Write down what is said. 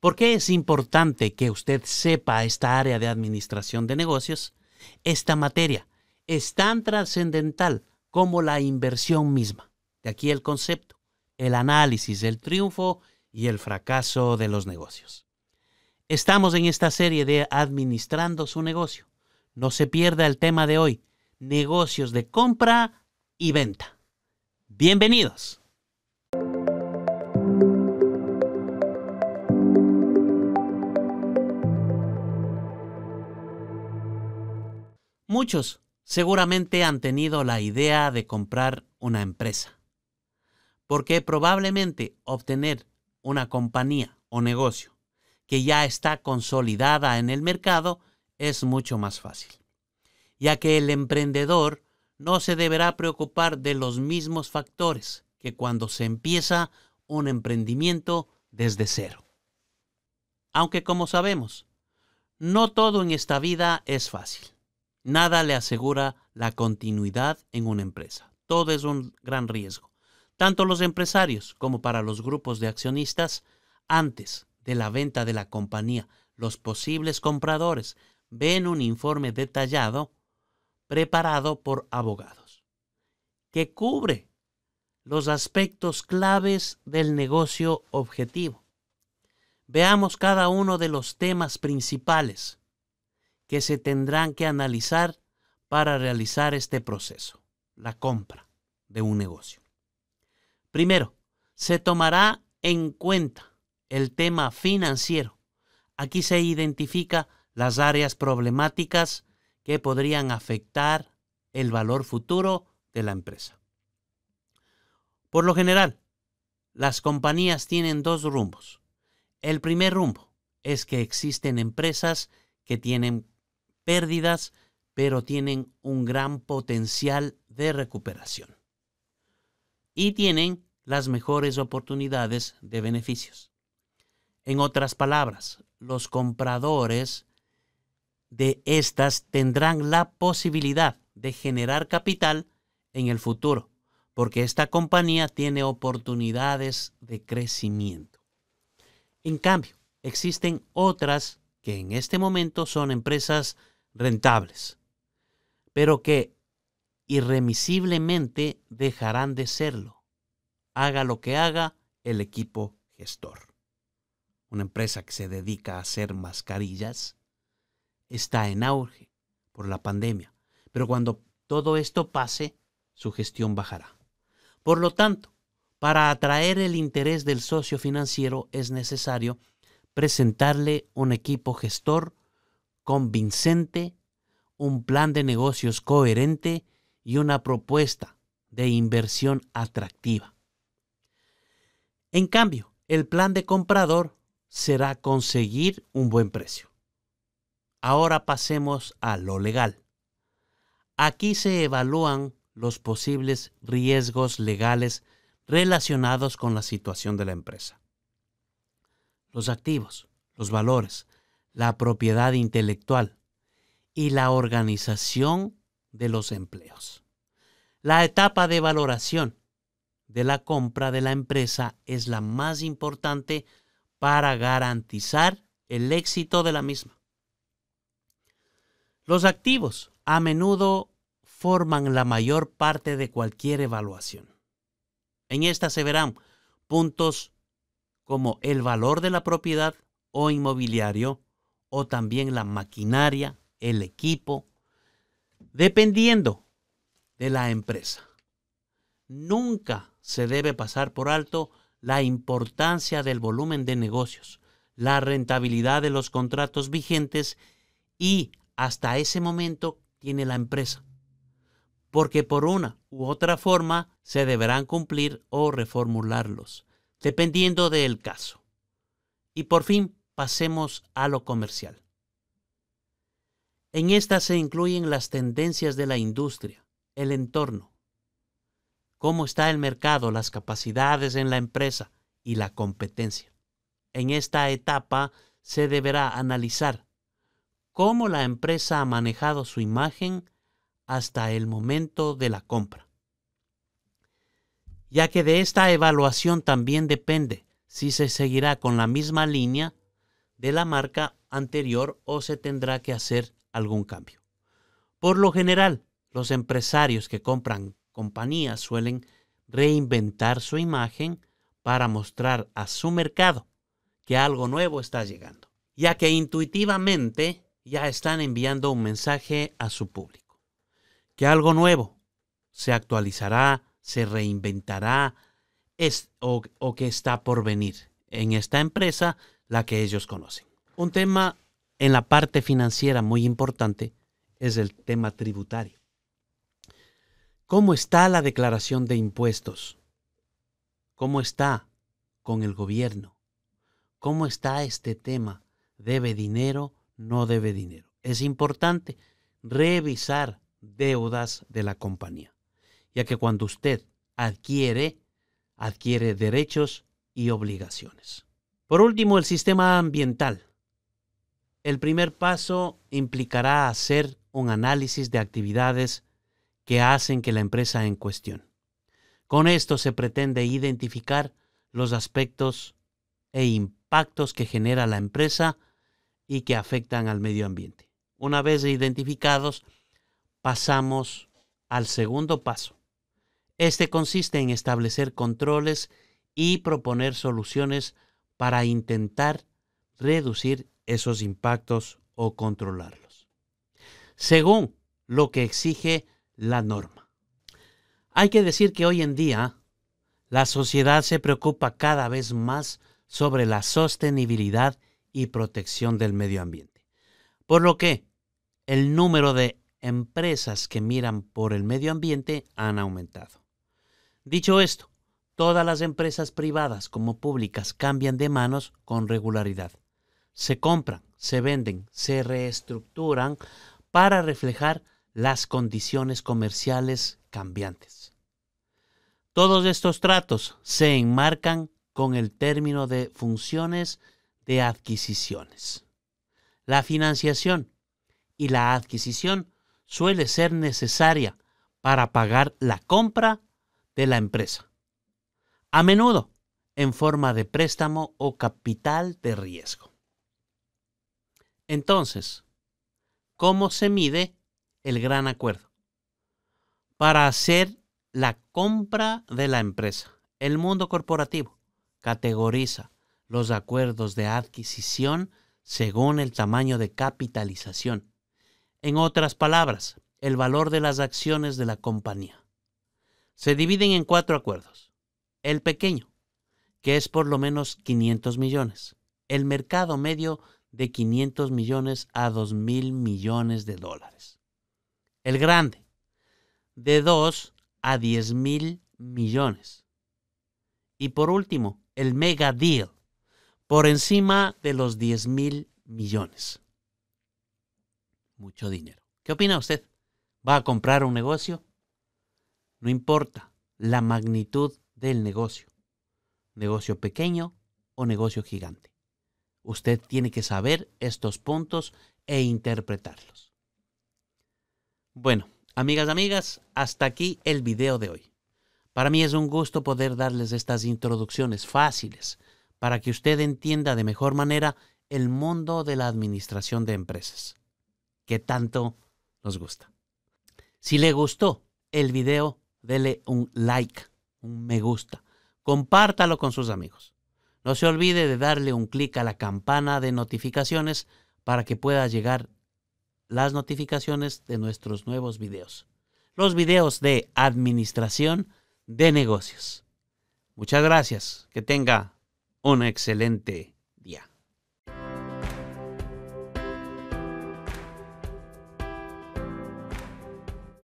¿Por qué es importante que usted sepa esta área de administración de negocios? Esta materia es tan trascendental como la inversión misma. De aquí el concepto, el análisis del triunfo y el fracaso de los negocios. Estamos en esta serie de Administrando su negocio. No se pierda el tema de hoy, negocios de compra y venta. Bienvenidos. Muchos seguramente han tenido la idea de comprar una empresa, porque probablemente obtener una compañía o negocio que ya está consolidada en el mercado es mucho más fácil, ya que el emprendedor no se deberá preocupar de los mismos factores que cuando se empieza un emprendimiento desde cero. Aunque como sabemos, no todo en esta vida es fácil. Nada le asegura la continuidad en una empresa. Todo es un gran riesgo, tanto los empresarios como para los grupos de accionistas antes de la venta de la compañía. Los posibles compradores ven un informe detallado preparado por abogados que cubre los aspectos claves del negocio objetivo. Veamos cada uno de los temas principales que se tendrán que analizar para realizar este proceso, la compra de un negocio. Primero, se tomará en cuenta el tema financiero. Aquí se identifica las áreas problemáticas que podrían afectar el valor futuro de la empresa. Por lo general, las compañías tienen dos rumbos. El primer rumbo es que existen empresas que tienen pérdidas, pero tienen un gran potencial de recuperación. Y tienen las mejores oportunidades de beneficios. En otras palabras, los compradores de estas tendrán la posibilidad de generar capital en el futuro, porque esta compañía tiene oportunidades de crecimiento. En cambio, existen otras que en este momento son empresas rentables, pero que irremisiblemente dejarán de serlo, haga lo que haga el equipo gestor. Una empresa que se dedica a hacer mascarillas está en auge por la pandemia, pero cuando todo esto pase, su gestión bajará. Por lo tanto, para atraer el interés del socio financiero es necesario presentarle un equipo gestor convincente, un plan de negocios coherente y una propuesta de inversión atractiva. En cambio, el plan de comprador será conseguir un buen precio. Ahora pasemos a lo legal. Aquí se evalúan los posibles riesgos legales relacionados con la situación de la empresa. Los activos, los valores, la propiedad intelectual y la organización de los empleos. La etapa de valoración de la compra de la empresa es la más importante para garantizar el éxito de la misma. Los activos a menudo forman la mayor parte de cualquier evaluación. En esta se verán puntos como el valor de la propiedad o inmobiliario, o también la maquinaria, el equipo, dependiendo de la empresa. Nunca se debe pasar por alto la importancia del volumen de negocios, la rentabilidad de los contratos vigentes y hasta ese momento tiene la empresa, porque por una u otra forma se deberán cumplir o reformularlos, dependiendo del caso. Y por fin, pasemos a lo comercial. En esta se incluyen las tendencias de la industria, el entorno, cómo está el mercado, las capacidades en la empresa y la competencia. En esta etapa se deberá analizar cómo la empresa ha manejado su imagen hasta el momento de la compra. Ya que de esta evaluación también depende si se seguirá con la misma línea de la marca anterior o se tendrá que hacer algún cambio. Por lo general, los empresarios que compran compañías suelen reinventar su imagen para mostrar a su mercado que algo nuevo está llegando, ya que intuitivamente ya están enviando un mensaje a su público, que algo nuevo se actualizará, se reinventará es, o, o que está por venir. En esta empresa la que ellos conocen. Un tema en la parte financiera muy importante es el tema tributario. ¿Cómo está la declaración de impuestos? ¿Cómo está con el gobierno? ¿Cómo está este tema? ¿Debe dinero? ¿No debe dinero? Es importante revisar deudas de la compañía, ya que cuando usted adquiere, adquiere derechos y obligaciones. Por último, el sistema ambiental. El primer paso implicará hacer un análisis de actividades que hacen que la empresa en cuestión. Con esto se pretende identificar los aspectos e impactos que genera la empresa y que afectan al medio ambiente. Una vez identificados, pasamos al segundo paso. Este consiste en establecer controles y proponer soluciones para intentar reducir esos impactos o controlarlos, según lo que exige la norma. Hay que decir que hoy en día la sociedad se preocupa cada vez más sobre la sostenibilidad y protección del medio ambiente, por lo que el número de empresas que miran por el medio ambiente han aumentado. Dicho esto, Todas las empresas privadas como públicas cambian de manos con regularidad. Se compran, se venden, se reestructuran para reflejar las condiciones comerciales cambiantes. Todos estos tratos se enmarcan con el término de funciones de adquisiciones. La financiación y la adquisición suele ser necesaria para pagar la compra de la empresa a menudo en forma de préstamo o capital de riesgo. Entonces, ¿cómo se mide el gran acuerdo? Para hacer la compra de la empresa, el mundo corporativo categoriza los acuerdos de adquisición según el tamaño de capitalización. En otras palabras, el valor de las acciones de la compañía. Se dividen en cuatro acuerdos el pequeño, que es por lo menos 500 millones. El mercado medio de 500 millones a 2 mil millones de dólares. El grande, de 2 a 10 mil millones. Y por último, el mega deal, por encima de los 10 mil millones. Mucho dinero. ¿Qué opina usted? ¿Va a comprar un negocio? No importa la magnitud del negocio. Negocio pequeño o negocio gigante. Usted tiene que saber estos puntos e interpretarlos. Bueno, amigas, amigas, hasta aquí el video de hoy. Para mí es un gusto poder darles estas introducciones fáciles para que usted entienda de mejor manera el mundo de la administración de empresas, que tanto nos gusta. Si le gustó el video, dele un like un me gusta. Compártalo con sus amigos. No se olvide de darle un clic a la campana de notificaciones para que pueda llegar las notificaciones de nuestros nuevos videos. Los videos de administración de negocios. Muchas gracias. Que tenga un excelente